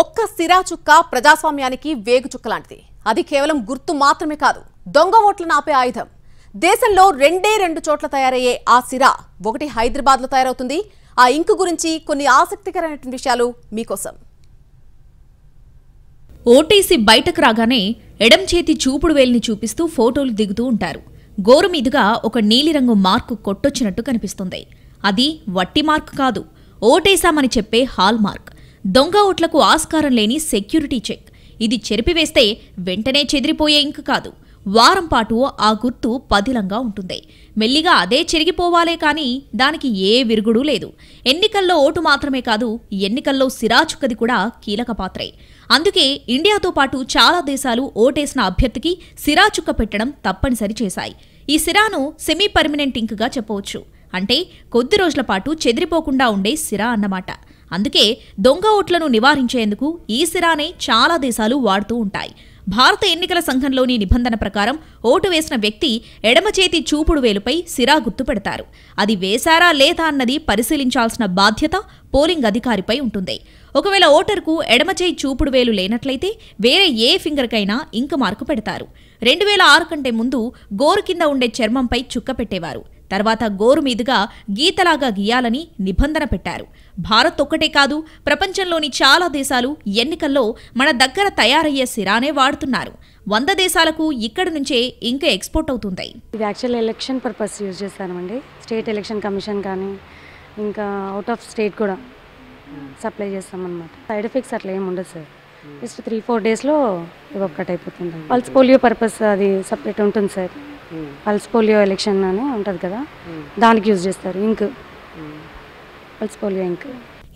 ఒక్క సిరాచుక్క ప్రజాస్వామ్యానికి వేగుచుక్క లాంటిది అది కేవలం గుర్తు మాత్రమే కాదు దొంగ ఓట్ల నాపే ఆయుధం దేశంలో రెండే రెండు చోట్ల తయారయ్యే ఆ సిరా ఒకటి హైదరాబాద్లో తయారవుతుంది ఆ ఇంకు గురించి కొన్ని ఆసక్తికరమైన విషయాలు మీకోసం ఓటేసి బయటకు రాగానే ఎడం చేతి చూపుడు వేలిని చూపిస్తూ ఫోటోలు దిగుతూ ఉంటారు గోరు మీదుగా ఒక నీలిరంగు మార్కు కొట్టొచ్చినట్టు కనిపిస్తుంది అది వట్టి మార్క్ కాదు ఓటేశామని చెప్పే హాల్ మార్క్ దొంగ ఓట్లకు ఆస్కారం లేని సెక్యూరిటీ చెక్ ఇది చెరిపివేస్తే వెంటనే చెదిరిపోయే ఇంక కాదు వారం పాటు ఆ గుర్తు పదిలంగా ఉంటుంది మెల్లిగా అదే చెరిగిపోవాలే కానీ దానికి ఏ విరుగుడూ లేదు ఎన్నికల్లో ఓటు మాత్రమే కాదు ఎన్నికల్లో సిరాచుక్కది కూడా కీలక పాత్రే అందుకే ఇండియాతో పాటు చాలా దేశాలు ఓటేసిన అభ్యర్థికి సిరాచుక్క పెట్టడం తప్పనిసరి చేశాయి ఈ సిరాను సెమీ పర్మినెంట్ ఇంక్గా చెప్పవచ్చు అంటే కొద్ది రోజుల పాటు చెదిరిపోకుండా ఉండే సిరా అన్నమాట అందుకే దొంగ ఓట్లను నివారించేందుకు ఈ సిరానే చాలా దేశాలు వాడుతూ ఉంటాయి భారత ఎన్నికల సంఘంలోని నిబంధన ప్రకారం ఓటు వేసిన వ్యక్తి ఎడమ చేతి చూపుడు వేలుపై సిరా గుర్తు పెడతారు అది వేశారా లేదా అన్నది పరిశీలించాల్సిన బాధ్యత పోలింగ్ అధికారిపై ఉంటుంది ఒకవేళ ఓటర్కు ఎడమ చేయి చూపుడు వేలు లేనట్లయితే వేరే ఏ ఫింగర్కైనా ఇంక మార్కు పెడతారు రెండు వేల ఆరు కంటే ముందు గోరు కింద ఉండే చర్మంపై చుక్క పెట్టేవారు తర్వాత గోరు మీదుగా గీతలాగా గీయాలని నిబంధన పెట్టారు భారత్ ఒక్కటే కాదు ప్రపంచంలోని చాలా దేశాలు ఎన్నికల్లో మన దగ్గర తయారయ్యే సిరానే వాడుతున్నారు వంద దేశాలకు ఇక్కడ నుంచే ఇంకా ఎక్స్పోర్ట్ అవుతుంది ఇది యాక్చువల్ ఎలక్షన్ పర్పస్ యూజ్ చేస్తానండి స్టేట్ ఎలక్షన్ కమిషన్ కానీ ఇంకా అవుట్ ఆఫ్ స్టేట్ కూడా సప్లై చేస్తామన్నమాట సైడ్ ఎఫెక్ట్స్ అట్లా ఏమి ఉండదు సార్ జస్ట్ త్రీ ఫోర్ డేస్లో ఇవి ఒక్కటి అయిపోతుంది పల్స్ పోలియో పర్పస్ అది సపరేట్ ఉంటుంది sir Hmm. Pulse polio election అని ఉంటుంది కదా hmm. దానికి యూజ్ చేస్తారు ink hmm. Pulse polio ink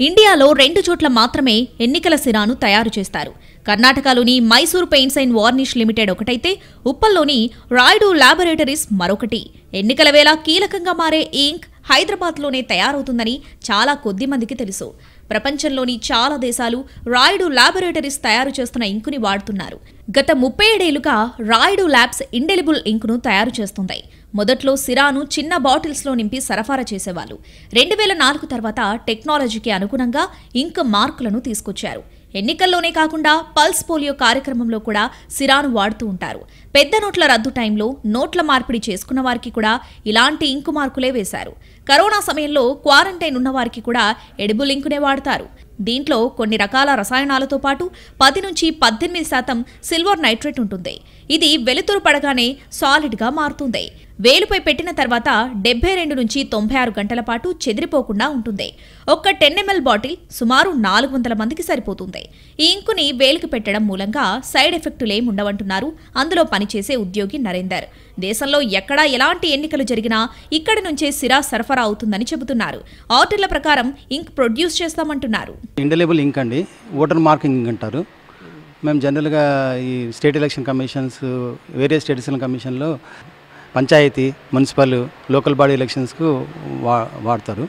ఇండియాలో రెండు చోట్ల మాత్రమే ఎన్నికల సిరాను తయారు చేస్తారు కర్ణాటకలోని Mysore paints and varnish limited ఒకటైతే ఉప్పల్లోని రాయుడు లాబొరేటరీస్ మరొకటి ఎన్నికల వేళ కీలకంగా మారే ఈ ఇంక్ హైదరాబాద్లోనే తయారవుతుందని చాలా కొద్ది మందికి తెలుసు ప్రపంచంలోని చాలా దేశాలు రాయుడు లాబొరేటరీస్ తయారు చేస్తున్న ఇంకుని వాడుతున్నారు గత ముప్పై ఏడేళ్లుగా రాయుడు ల్యాబ్స్ ఇండెలిబుల్ ఇంకును తయారు చేస్తుంది మొదట్లో సిరాను చిన్న బాటిల్స్లో నింపి సరఫరా చేసేవాళ్ళు రెండు వేల నాలుగు తర్వాత టెక్నాలజీకి అనుగుణంగా ఇంక్ మార్కులను తీసుకొచ్చారు ఎన్నికల్లోనే కాకుండా పల్స్ పోలియో కార్యక్రమంలో కూడా సిరాను వాడుతూ ఉంటారు పెద్ద నోట్ల రద్దు టైంలో నోట్ల మార్పిడి చేసుకున్న వారికి కూడా ఇలాంటి ఇంకు మార్కులే వేశారు కరోనా సమయంలో క్వారంటైన్ ఉన్న వారికి కూడా ఎడిబుల్ ఇంకునే వాడతారు దీంట్లో కొన్ని రకాల రసాయనాలతో పాటు పది నుంచి పద్దెనిమిది శాతం సిల్వర్ నైట్రేట్ ఉంటుంది ఇది వెలుతురు పడగానే సాలిడ్గా మారుతుంది వేలుపై పెట్టిన తర్వాత డెబ్బై రెండు నుంచి తొంభై ఆరు గంటల పాటు చెదిరిపోకుండా ఉంటుంది ఒక్క టెన్ ఎంఎల్ బాటిల్ సుమారు నాలుగు వందల మందికి సరిపోతుంది ఈ ఇంకుని వేలుకు పెట్టడం మూలంగా సైడ్ ఎఫెక్టులేముండవంటున్నారు ఉండవంటున్నారు అందులో పని పనిచేసే ఉద్యోగి నరేందర్ దేశంలో ఎక్కడా ఎలాంటి ఎన్నికలు జరిగినా ఇక్కడి నుంచే సిరా సరఫరా అవుతుందని చెబుతున్నారు ఆర్డర్ల ప్రకారం ఇంక్ ప్రొడ్యూస్ చేస్తామంటున్నారు ఇండలేబుల్ ఇంక్ అండి ఓటర్ మార్కింగ్ ఇంక్ అంటారు మేము జనరల్గా ఈ స్టేట్ ఎలక్షన్ కమిషన్స్ వేరే స్టేట్ ఎలక్షన్ కమిషన్లో పంచాయతీ మున్సిపల్ లోకల్ బాడీ ఎలక్షన్స్కు వా వాడతారు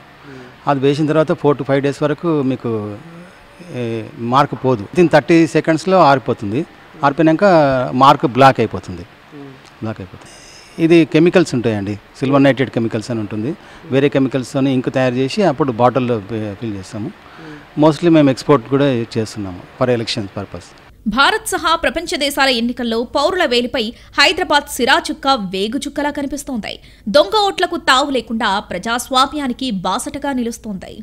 అది వేసిన తర్వాత ఫోర్ టు ఫైవ్ డేస్ వరకు మీకు మార్క్ పోదు దీని థర్టీ సెకండ్స్లో ఆరిపోతుంది ఆరిపోయాక మార్క్ బ్లాక్ అయిపోతుంది బ్లాక్ అయిపోతుంది ఇది కెమికల్స్ ఉంటాయండి సిల్వర్ నైట్రేట్ కెమికల్స్ అని ఉంటుంది వేరే కెమికల్స్తో ఇంక్ తయారు చేసి అప్పుడు బాటిల్లో ఫిల్ చేస్తాము మోస్ట్లీ మేము ఎక్స్పోర్ట్ కూడా చేస్తున్నాము ఫర్ ఎలక్షన్స్ పర్పస్ భారత్ సహా ప్రపంచ దేశాల ఎన్నికల్లో పౌరుల వేలిపై హైదరాబాద్ సిరాచుక్క వేగుచుక్కలా కనిపిస్తోంది దొంగ ఓట్లకు తావు లేకుండా ప్రజాస్వామ్యానికి బాసటగా నిలుస్తోంది